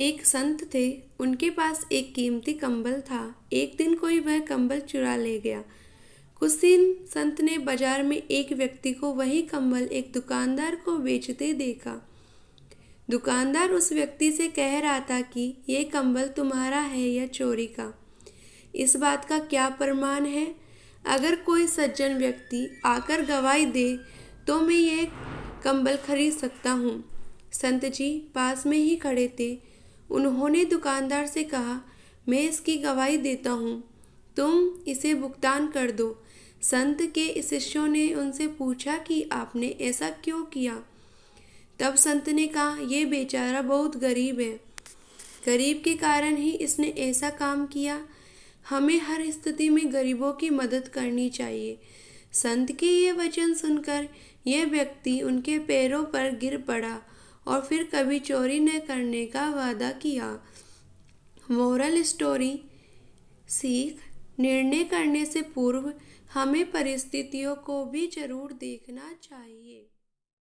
एक संत थे उनके पास एक कीमती कंबल था एक दिन कोई वह कंबल चुरा ले गया कुछ दिन संत ने बाजार में एक व्यक्ति को वही कंबल एक दुकानदार को बेचते देखा दुकानदार उस व्यक्ति से कह रहा था कि यह कंबल तुम्हारा है या चोरी का इस बात का क्या प्रमाण है अगर कोई सज्जन व्यक्ति आकर गवाही दे तो मैं ये कंबल खरीद सकता हूँ संत जी पास में ही खड़े थे उन्होंने दुकानदार से कहा मैं इसकी गवाही देता हूँ तुम इसे भुगतान कर दो संत के शिष्यों ने उनसे पूछा कि आपने ऐसा क्यों किया तब संत ने कहा यह बेचारा बहुत गरीब है गरीब के कारण ही इसने ऐसा काम किया हमें हर स्थिति में गरीबों की मदद करनी चाहिए संत के ये वचन सुनकर यह व्यक्ति उनके पैरों पर गिर पड़ा और फिर कभी चोरी न करने का वादा किया मोरल स्टोरी सीख निर्णय करने से पूर्व हमें परिस्थितियों को भी जरूर देखना चाहिए